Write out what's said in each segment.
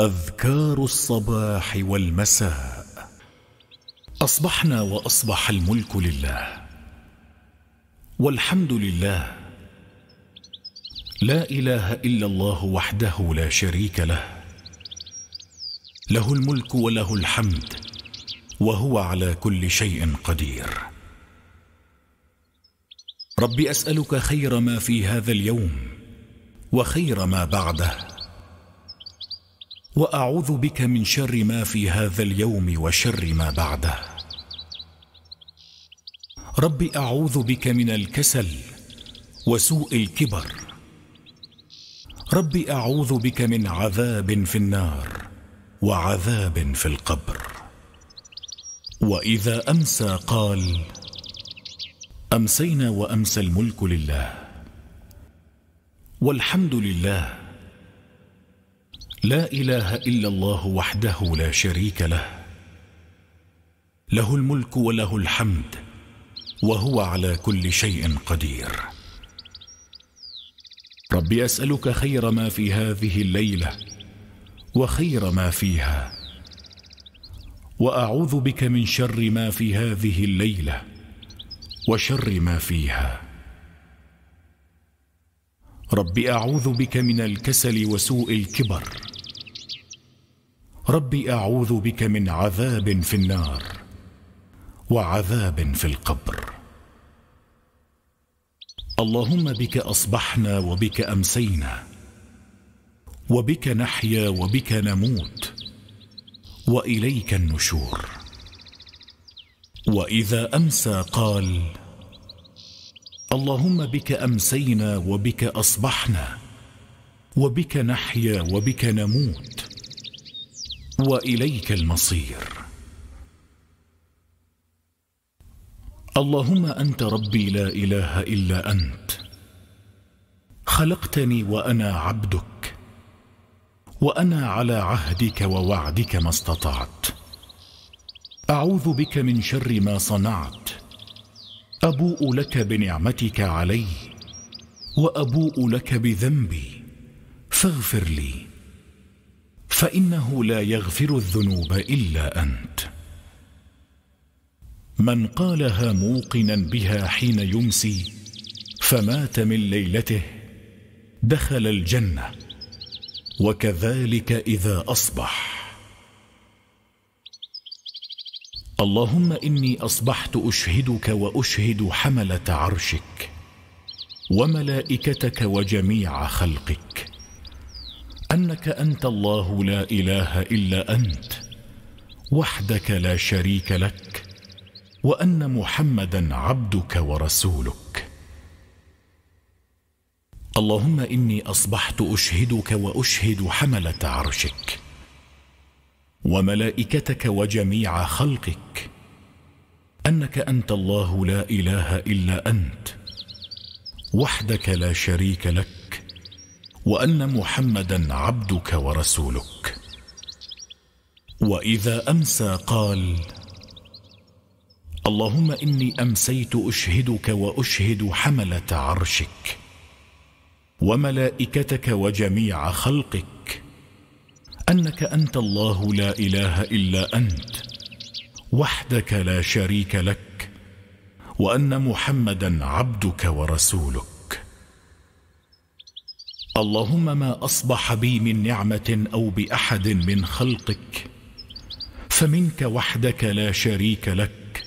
أذكار الصباح والمساء أصبحنا وأصبح الملك لله والحمد لله لا إله إلا الله وحده لا شريك له له الملك وله الحمد وهو على كل شيء قدير رب أسألك خير ما في هذا اليوم وخير ما بعده واعوذ بك من شر ما في هذا اليوم وشر ما بعده رب اعوذ بك من الكسل وسوء الكبر رب اعوذ بك من عذاب في النار وعذاب في القبر واذا امسى قال امسينا وامسى الملك لله والحمد لله لا إله إلا الله وحده لا شريك له له الملك وله الحمد وهو على كل شيء قدير رب أسألك خير ما في هذه الليلة وخير ما فيها وأعوذ بك من شر ما في هذه الليلة وشر ما فيها رب اعوذ بك من الكسل وسوء الكبر رب اعوذ بك من عذاب في النار وعذاب في القبر اللهم بك اصبحنا وبك امسينا وبك نحيا وبك نموت واليك النشور واذا امسى قال اللهم بك امسينا وبك اصبحنا وبك نحيا وبك نموت واليك المصير اللهم انت ربي لا اله الا انت خلقتني وانا عبدك وانا على عهدك ووعدك ما استطعت اعوذ بك من شر ما صنعت ابوء لك بنعمتك علي وابوء لك بذنبي فاغفر لي فانه لا يغفر الذنوب الا انت من قالها موقنا بها حين يمسي فمات من ليلته دخل الجنه وكذلك اذا اصبح اللهم اني اصبحت اشهدك واشهد حمله عرشك وملائكتك وجميع خلقك انك انت الله لا اله الا انت وحدك لا شريك لك وان محمدا عبدك ورسولك اللهم اني اصبحت اشهدك واشهد حمله عرشك وملائكتك وجميع خلقك انك انت الله لا اله الا انت وحدك لا شريك لك وان محمدا عبدك ورسولك واذا امسى قال اللهم اني امسيت اشهدك واشهد حمله عرشك وملائكتك وجميع خلقك انك انت الله لا اله الا انت وحدك لا شريك لك وان محمدا عبدك ورسولك اللهم ما اصبح بي من نعمه او باحد من خلقك فمنك وحدك لا شريك لك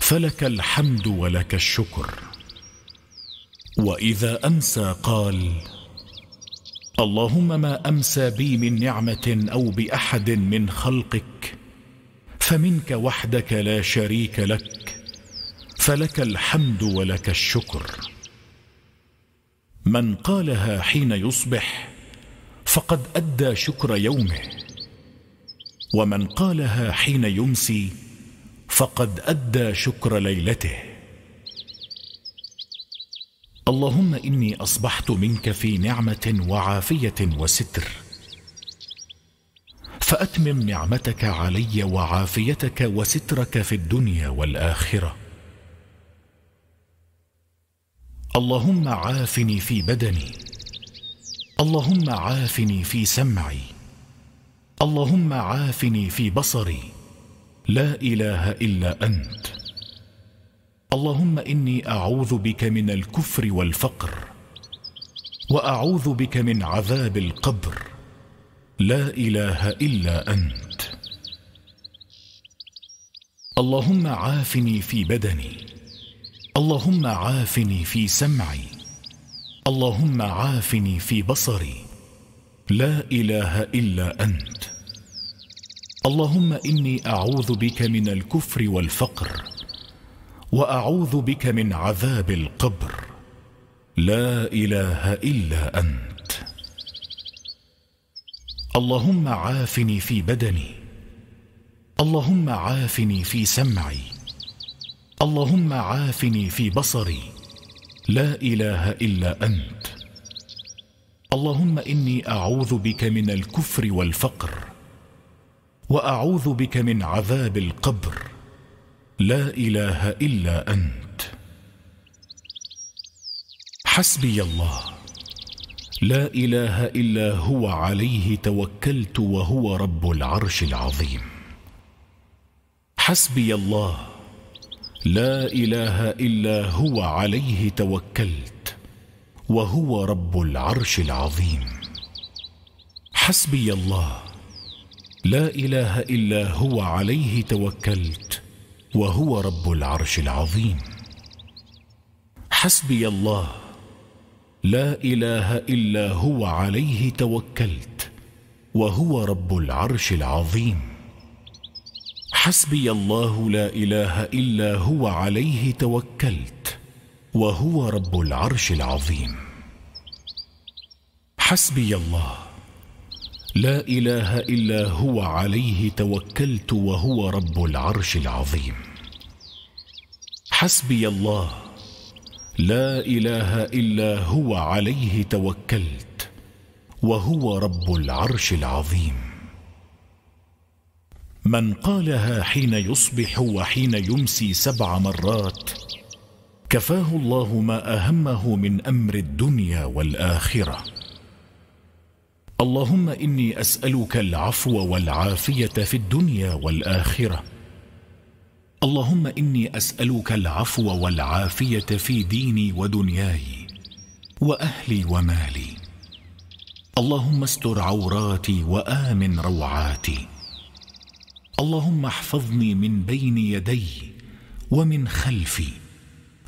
فلك الحمد ولك الشكر واذا امسى قال اللهم ما امسى بي من نعمه او باحد من خلقك فمنك وحدك لا شريك لك فلك الحمد ولك الشكر من قالها حين يصبح فقد ادى شكر يومه ومن قالها حين يمسي فقد ادى شكر ليلته اللهم اني اصبحت منك في نعمه وعافيه وستر فاتمم نعمتك علي وعافيتك وسترك في الدنيا والاخره اللهم عافني في بدني اللهم عافني في سمعي اللهم عافني في بصري لا اله الا انت اللهم اني اعوذ بك من الكفر والفقر واعوذ بك من عذاب القبر لا اله الا انت اللهم عافني في بدني اللهم عافني في سمعي اللهم عافني في بصري لا اله الا انت اللهم اني اعوذ بك من الكفر والفقر واعوذ بك من عذاب القبر لا اله الا انت اللهم عافني في بدني اللهم عافني في سمعي اللهم عافني في بصري لا اله الا انت اللهم اني اعوذ بك من الكفر والفقر واعوذ بك من عذاب القبر لا اله الا انت حسبي الله لا اله الا هو عليه توكلت وهو رب العرش العظيم حسبي الله لا اله الا هو عليه توكلت وهو رب العرش العظيم حسبي الله لا اله الا هو عليه توكلت وهو رب العرش العظيم حسبي الله لا اله الا هو عليه توكلت وهو رب العرش العظيم حسبي الله لا اله الا هو عليه توكلت وهو رب العرش العظيم حسبي الله لا اله الا هو عليه توكلت وهو رب العرش العظيم حسبي الله لا اله الا هو عليه توكلت وهو رب العرش العظيم من قالها حين يصبح وحين يمسي سبع مرات كفاه الله ما اهمه من امر الدنيا والاخره اللهم إني أسألك العفو والعافية في الدنيا والآخرة اللهم إني أسألك العفو والعافية في ديني ودنياي وأهلي ومالي اللهم استر عوراتي وآمن روعاتي اللهم احفظني من بين يدي ومن خلفي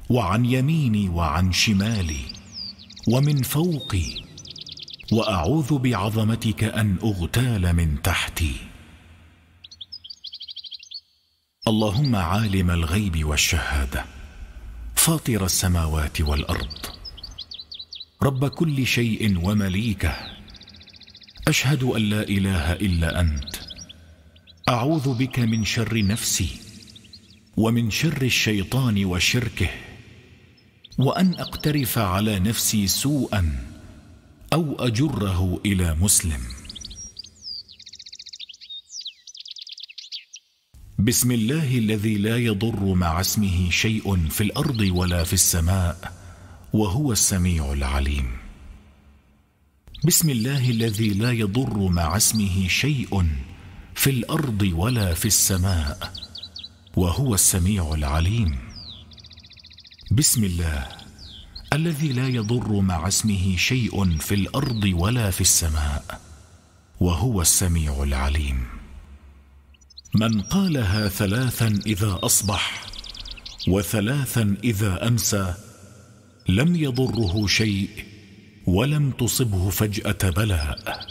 وعن يميني وعن شمالي ومن فوقي واعوذ بعظمتك ان اغتال من تحتي اللهم عالم الغيب والشهاده فاطر السماوات والارض رب كل شيء ومليكه اشهد ان لا اله الا انت اعوذ بك من شر نفسي ومن شر الشيطان وشركه وان اقترف على نفسي سوءا أو أجره إلى مسلم بسم الله الذي لا يضر مع اسمه شيء في الأرض ولا في السماء وهو السميع العليم بسم الله الذي لا يضر مع اسمه شيء في الأرض ولا في السماء وهو السميع العليم بسم الله الذي لا يضر مع اسمه شيء في الارض ولا في السماء وهو السميع العليم من قالها ثلاثا اذا اصبح وثلاثا اذا امسى لم يضره شيء ولم تصبه فجاه بلاء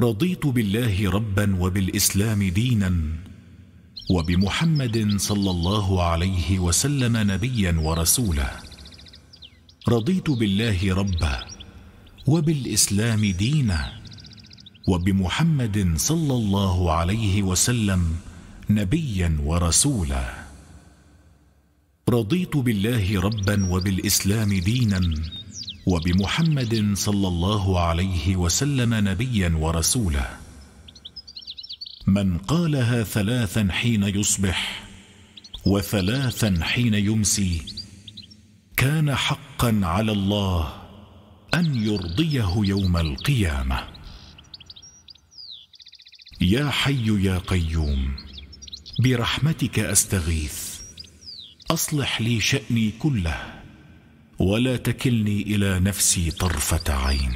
رضيت بالله ربا وبالاسلام دينا وبمحمد صلى الله عليه وسلم نبيا ورسولا رضيت بالله ربا وبالاسلام دينا وبمحمد صلى الله عليه وسلم نبيا ورسولا رضيت بالله ربا وبالاسلام دينا وبمحمد صلى الله عليه وسلم نبيا ورسولا من قالها ثلاثا حين يصبح وثلاثا حين يمسي كان حقا على الله ان يرضيه يوم القيامه يا حي يا قيوم برحمتك استغيث اصلح لي شاني كله ولا تكلني الى نفسي طرفه عين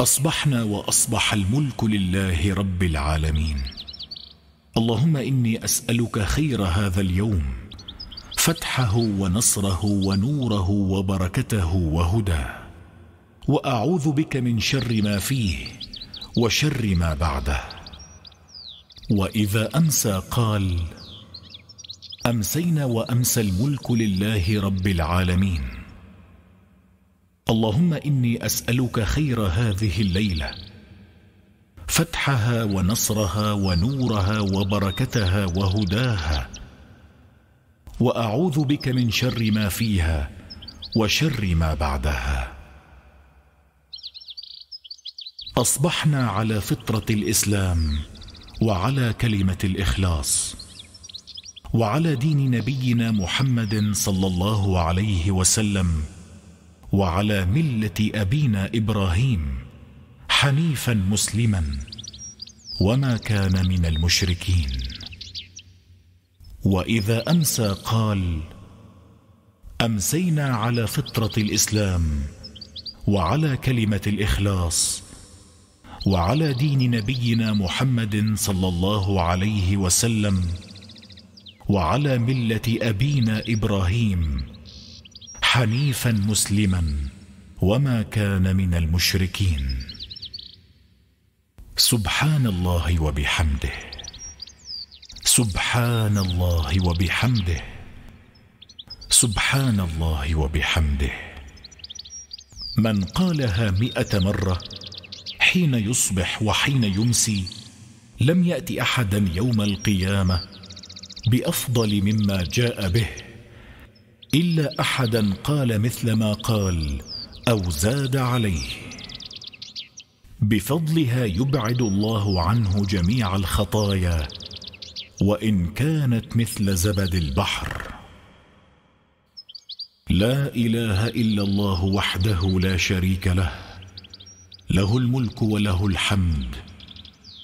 اصبحنا واصبح الملك لله رب العالمين اللهم اني اسالك خير هذا اليوم فتحه ونصره ونوره وبركته وهداه واعوذ بك من شر ما فيه وشر ما بعده واذا امسى قال امسينا وامسى الملك لله رب العالمين اللهم اني اسالك خير هذه الليله فتحها ونصرها ونورها وبركتها وهداها واعوذ بك من شر ما فيها وشر ما بعدها اصبحنا على فطره الاسلام وعلى كلمه الاخلاص وعلى دين نبينا محمد صلى الله عليه وسلم وعلى مله ابينا ابراهيم حنيفا مسلما وما كان من المشركين واذا امسى قال امسينا على فطره الاسلام وعلى كلمه الاخلاص وعلى دين نبينا محمد صلى الله عليه وسلم وعلى مله ابينا ابراهيم حنيفا مسلما وما كان من المشركين سبحان الله وبحمده سبحان الله وبحمده سبحان الله وبحمده من قالها مئة مرة حين يصبح وحين يمسي لم يأت أحدا يوم القيامة بأفضل مما جاء به الا احدا قال مثل ما قال او زاد عليه بفضلها يبعد الله عنه جميع الخطايا وان كانت مثل زبد البحر لا اله الا الله وحده لا شريك له له الملك وله الحمد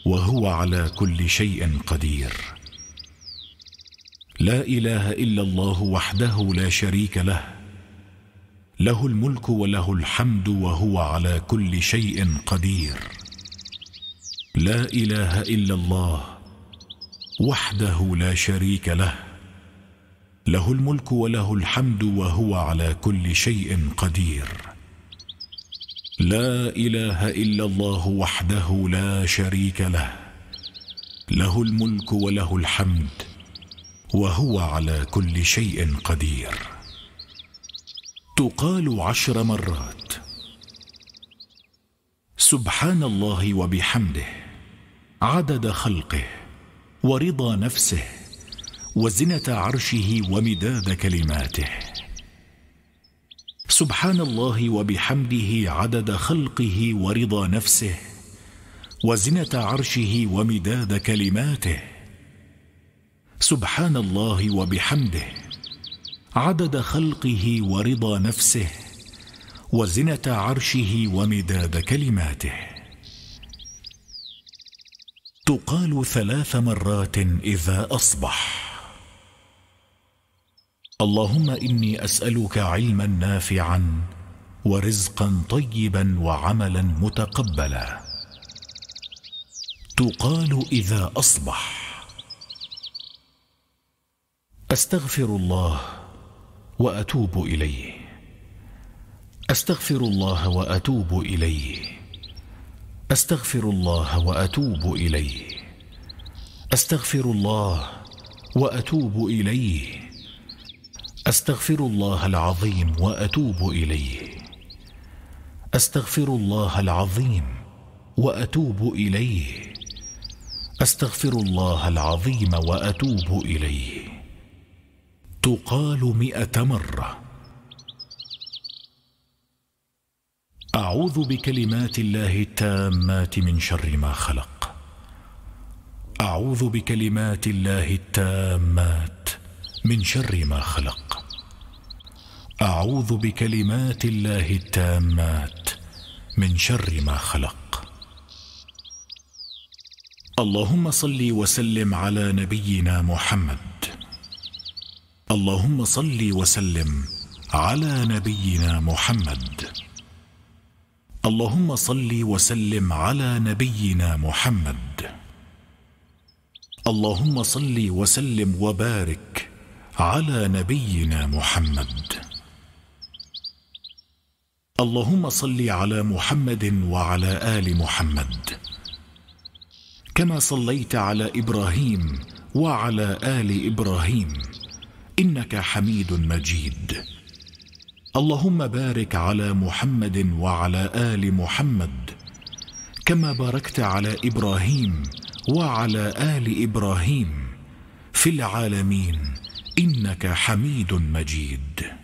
وهو على كل شيء قدير لا اله الا الله وحده لا شريك له له الملك وله الحمد وهو على كل شيء قدير لا اله الا الله وحده لا شريك له له الملك وله الحمد وهو على كل شيء قدير لا اله الا الله وحده لا شريك له له الملك وله الحمد وهو على كل شيء قدير تقال عشر مرات سبحان الله وبحمده عدد خلقه ورضا نفسه وزنه عرشه ومداد كلماته سبحان الله وبحمده عدد خلقه ورضا نفسه وزنه عرشه ومداد كلماته سبحان الله وبحمده عدد خلقه ورضا نفسه وزنه عرشه ومداد كلماته تقال ثلاث مرات اذا اصبح اللهم اني اسالك علما نافعا ورزقا طيبا وعملا متقبلا تقال اذا اصبح استغفر الله واتوب اليه استغفر الله واتوب اليه استغفر الله واتوب اليه استغفر الله واتوب اليه استغفر الله العظيم واتوب اليه استغفر الله العظيم واتوب اليه استغفر الله العظيم واتوب اليه تقال مئة مرة أعوذ بكلمات الله التامات من شر ما خلق أعوذ بكلمات الله التامات من شر ما خلق أعوذ بكلمات الله التامات من شر ما خلق اللهم صل وسلم على نبينا محمد اللهم صل وسلم على نبينا محمد اللهم صل وسلم على نبينا محمد اللهم صل وسلم وبارك على نبينا محمد اللهم صل على محمد وعلى ال محمد كما صليت على ابراهيم وعلى ال ابراهيم انك حميد مجيد اللهم بارك على محمد وعلى ال محمد كما باركت على ابراهيم وعلى ال ابراهيم في العالمين انك حميد مجيد